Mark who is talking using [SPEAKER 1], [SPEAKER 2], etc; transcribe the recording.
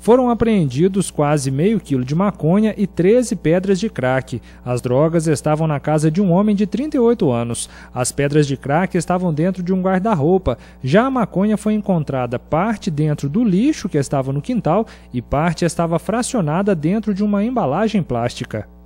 [SPEAKER 1] Foram apreendidos quase meio quilo de maconha e 13 pedras de crack. As drogas estavam na casa de um homem de 38 anos. As pedras de crack estavam dentro de um guarda-roupa. Já a maconha foi encontrada parte dentro do lixo que estava no quintal e parte estava fracionada dentro de uma embalagem plástica.